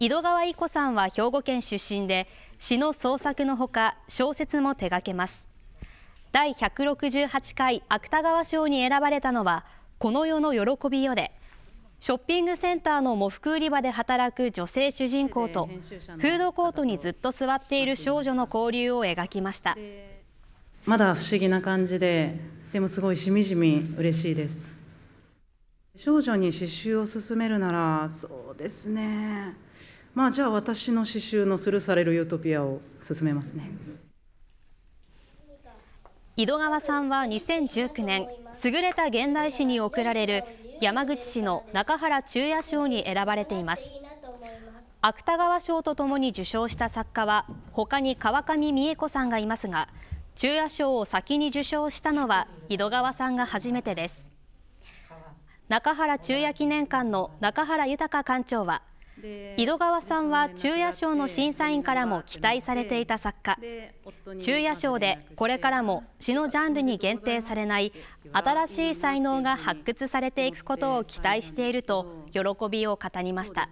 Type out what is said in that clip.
井戸川射子さんは兵庫県出身で詩の創作のほか小説も手掛けます第168回芥川賞に選ばれたのは「この世の喜びよ」でショッピングセンターの喪服売り場で働く女性主人公とフードコートにずっと座っている少女の交流を描きましたまだ不思議な感じででもすごいしみじみ嬉しいです少女に刺繍を勧めるならそうですねまあ、じゃあ私の刺繍の「するされるユートピア」を進めますね。井戸川さんは2019年優れた現代史に贈られる山口市の中原中也賞に選ばれています芥川賞とともに受賞した作家は他に川上美恵子さんがいますが中也賞を先に受賞したのは井戸川さんが初めてです中原中也記念館の中原豊館長は井戸川さんは昼夜賞の審査員からも期待されていた作家昼夜賞でこれからも詩のジャンルに限定されない新しい才能が発掘されていくことを期待していると喜びを語りました。